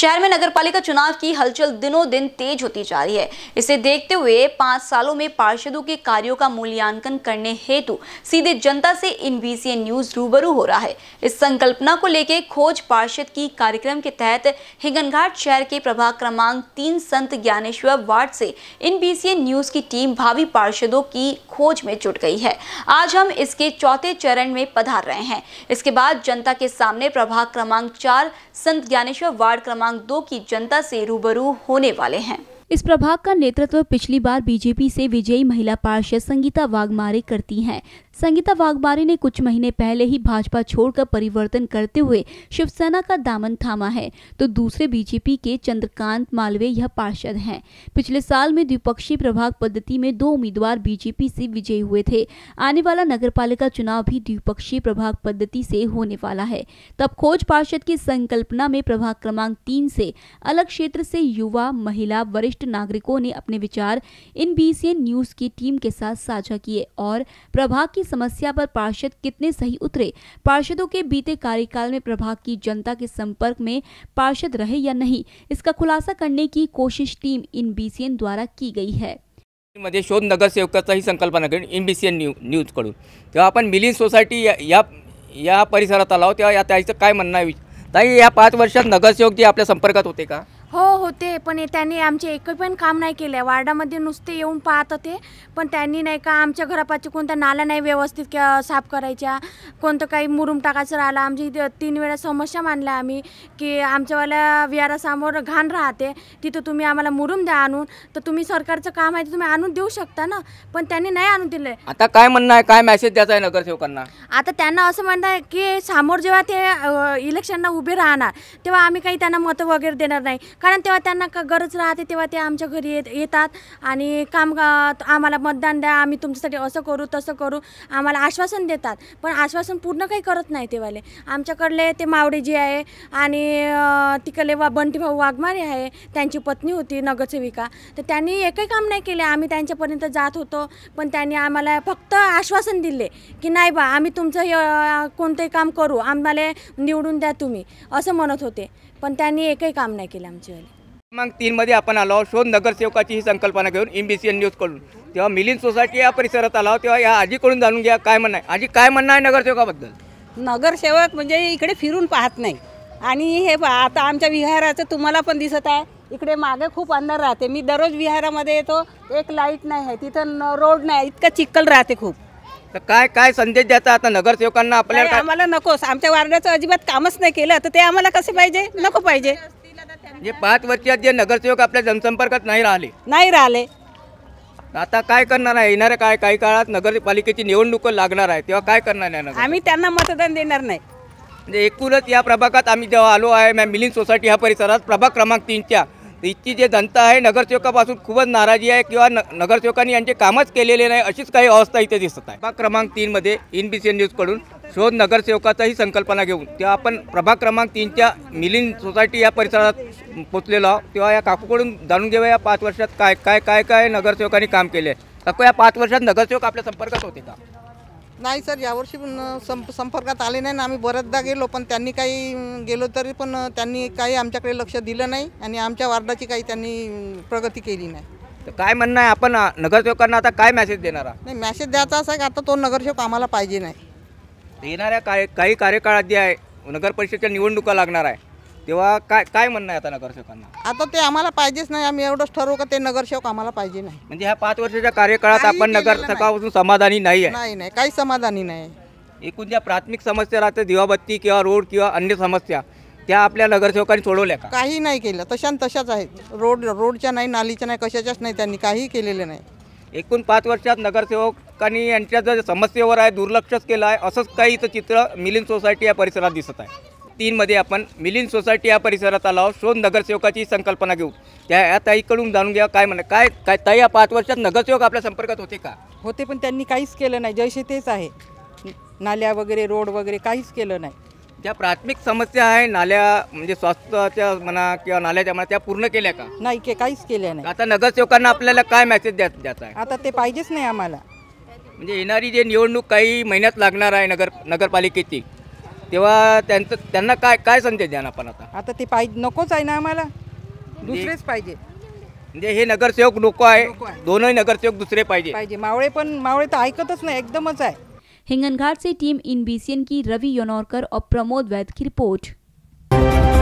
शहर में नगरपालिका चुनाव की हलचल दिनों दिन तेज होती जा रही है इसे देखते हुए पांच सालों में पार्षदों के कार्यों का मूल्यांकन करने हेतु सीधे जनता से इन बीसीएन न्यूज रूबरू हो रहा है इस संकल्पना को लेकर खोज पार्षद की कार्यक्रम के तहत हिंगनघाट शहर के प्रभाग क्रमांक तीन संत ज्ञानेश्वर वार्ड से इन बीसीएन न्यूज की टीम भावी पार्षदों की खोज में जुट गई है आज हम इसके चौथे चरण में पधार रहे हैं इसके बाद जनता के सामने प्रभाग क्रमांक चार संत ज्ञानेश्वर वार्ड क्रमांक दो की जनता से रूबरू होने वाले हैं इस प्रभाग का नेतृत्व पिछली बार बीजेपी से विजयी महिला पार्षद संगीता वाघमारे करती हैं संगीता वाघमारे ने कुछ महीने पहले ही भाजपा छोड़कर परिवर्तन करते हुए शिवसेना का दामन थामा है तो दूसरे बीजेपी के चंद्रकांत मालवे यह पार्षद हैं पिछले साल में द्विपक्षीय प्रभाग पद्धति में दो उम्मीदवार बीजेपी से विजयी हुए थे आने वाला नगर चुनाव भी द्विपक्षीय प्रभाग पद्धति से होने वाला है तब खोज पार्षद की संकल्पना में प्रभाग क्रमांक तीन से अलग क्षेत्र से युवा महिला वरिष्ठ वरिष्ठ नागरिकों ने अपने विचार इन न्यूज की टीम के साथ साझा किए और प्रभाग की समस्या पर पार्षद कितने सही उतरे पार्षदों के बीते कार्यकाल में प्रभाग की जनता के संपर्क में पार्षद रहे या नहीं इसका खुलासा करने की कोशिश टीम इन द्वारा की गई है मध्य शोध नगर सेवका ही संकल्पना करें M B C N new news न्यूजकडून तेव्हा अपन मिलिंद सोसायटी या या या परिसरात आलो तेव्हा या त्याचं काय म्हणणं आहे ताई या पाच वर्षात नगरसेवक जे आपल्या संपर्कात होते का हो होते पण त्यांनी आमचे एक पण काम नाही केलं आहे वार्डामध्ये नुसते येऊन पाहत होते पण त्यांनी नाही का आमच्या घरापाची कोणता नाल्या नाही व्यवस्थित साफ करायच्या कोणतं काही मुरूम टाकायचं राहिलं आमची तीन वेळा समस्या मांडल्या आम्ही की आमच्यावाल्या विहारासमोर घाण राहते तिथं तुम्ही आम्हाला मुरूम द्या आणून तर तुम्ही सरकारचं काम आहे ते तुम्ही आणून देऊ शकता ना पण त्यांनी नाही आणून दिलं आता काय म्हणणं आहे काय मेसेज द्यायचा आहे नगरसेवकांना आता त्यांना असं म्हणणं आहे की समोर जेव्हा ते इलेक्शनला उभे राहणार तेव्हा आम्ही काही त्यांना मतं वगैरे देणार नाही कारण तेव्हा त्यांना का गरज राहते तेव्हा ते आमच्या घरी येत येतात आणि काम आम्हाला मतदान द्या आम्ही तुमच्यासाठी असं करू तसं करू आम्हाला आश्वासन देतात पण आश्वासन पूर्ण काही करत नाही तेव्हाले आमच्याकडले ते मावडेजी आहे आणि तिकडले वा बंटी भाऊ वाघमारे आहे त्यांची पत्नी होती नगरसेविका तर त्यांनी एकही काम नाही केले आम्ही त्यांच्यापर्यंत जात होतो पण त्यांनी आम्हाला फक्त आश्वासन दिले की नाही बा आम्ही तुमचं कोणतंही काम करू आम्हाला निवडून द्या तुम्ही असं म्हणत होते पण त्यांनी एकही काम नाही केलं आमचे पाहिजे क्रमांक मध्ये आपण आलो शोध नगरसेवकाची ही संकल्पना घेऊन एम बी सी एन तेव्हा मिलिन सोसायटी या परिसरात आला तेव्हा या आजीकडून जाणून घ्या काय म्हणणं आहे आजी काय म्हणणं आहे नगरसेवकाबद्दल नगरसेवक म्हणजे इकडे फिरून पाहत नाही आणि हे आता आमच्या विहाराचं तुम्हाला पण दिसत आहे इकडे मागे खूप अंधार राहते मी दररोज विहारामध्ये येतो एक लाईट नाही आहे तिथं रोड नाही इतका चिखल राहते खूप तर काय काय संदेश द्यायचा आता नगरसेवकांना आपल्याला आम्हाला नकोस आमच्या वार्डाचं अजिबात कामच नाही केलं तर ते आम्हाला कसे पाहिजे नको पाहिजे म्हणजे पाच वर्षात जे नगरसेवक आपल्या जनसंपर्कात नाही राहिले नाही राहिले आता काय करणार आहे येणार काय काही काळात नगरपालिकेची निवडणूक लागणार आहे तेव्हा काय करणार आहे आम्ही त्यांना मतदान देणार नाही म्हणजे एकूणच या प्रभागात आम्ही जेव्हा आलो आहे मॅम मिलिंग सोसायटी ह्या परिसरात प्रभाग क्रमांक तीनच्या इतकी जे जनता आहे नगरसेवकापासून खूपच नाराजी आहे किंवा न नगरसेवकांनी यांचे कामच केलेले नाही अशीच काही अवस्था इथे दिसत आहे प्रभाग क्रमांक तीनमध्ये इन बी सी न्यूजकडून शोध नगरसेवकाचाही संकल्पना घेऊन तेव्हा आपण प्रभाग क्रमांक तीनच्या मिलिंद सोसायटी या परिसरात पोचलेलो आहोत तेव्हा या काकूकडून जाणून घेऊया या पाच वर्षात काय काय काय काय नगरसेवकांनी काम केले काकू या पाच वर्षात नगरसेवक आपल्या संपर्कात होते का नाही सर यावर्षी पण संप संपर्कात आले नाही ना आम्ही बऱ्याचदा गेलो पण त्यांनी काही गेलो तरी पण त्यांनी काही आमच्याकडे लक्ष दिलं नाही आणि आमच्या वार्डाची काही त्यांनी प्रगती केली नाही तर काय म्हणणं आहे आपण नगरसेवकांना आता काय मॅसेज देणार आहात नाही मॅसेज द्यायचा असा की आता तो नगरसेवक आम्हाला पाहिजे नाही येणाऱ्या काय काही कार्यकाळात जे आहे नगरपरिषदेच्या निवडणुका लागणार आहे तेव्हा काय काय म्हणणं आहे आता नगरसेवकांना आता ते आम्हाला पाहिजेच नाही आम्ही एवढंच ठरवू का ते नगरसेवक आम्हाला पाहिजे नाही म्हणजे ह्या पाच वर्षाच्या कार्यकाळात आपण नगर समाधानी नाही आहे नाही नाही काही समाधानी नाही एकूण ज्या प्राथमिक समस्या राहते दिवाबत्ती किंवा रोड किंवा अन्य समस्या त्या आपल्या नगरसेवकांनी सोडवल्या काही नाही केलं तशा तशाच आहेत रोड रोडच्या नाही नालीच्या नाही कशाच्याच नाही त्यांनी काही केलेलं नाही एकूण पाच वर्षात नगरसेवकांनी यांच्या जर समस्येवर आहे दुर्लक्षच केलं आहे असंच काही इथं चित्र मिलिंद सोसायटी या परिसरात दिसत आहे तीनमध्ये आपण मिलिंद सोसायटी या परिसरात आलो शोध नगरसेवकाची संकल्पना घेऊ त्या या ताईकडून जाणून घ्या काय म्हणा काय काय ताई या पाच वर्षात नगरसेवक आपल्या संपर्कात होते का होते पण त्यांनी काहीच केलं नाही जैसे तेच आहे नाल्या वगैरे रोड वगैरे काहीच केलं नाही ज्या प्राथमिक समस्या आहे नाल्या म्हणजे स्वास्थ्याच्या म्हणा किंवा नाल्याच्या म्हणा त्या पूर्ण केल्या का नाही के काहीच केल्या नाही आता नगरसेवकांना आपल्याला काय मेसेज द्या द्यायचा आहे आता ते पाहिजेच नाही आम्हाला म्हणजे येणारी जे निवडणूक काही महिन्यात लागणार आहे नगर नगरपालिकेची तेव्हा त्यांचं त्यांना काय काय संदेश द्या आपण आता आता ते पाहिजे नकोच आहे ना आम्हाला म्हणजे- दुसरेच पाहिजे म्हणजे हे नगरसेवक नको आहे दोनही नगरसेवक दुसरे पाहिजे पाहिजे मावळे पण मावळे तर ऐकतच नाही एकदमच आहे हिंगनघाट से टीम इन की रवि योनौरकर और प्रमोद वैद की रिपोर्ट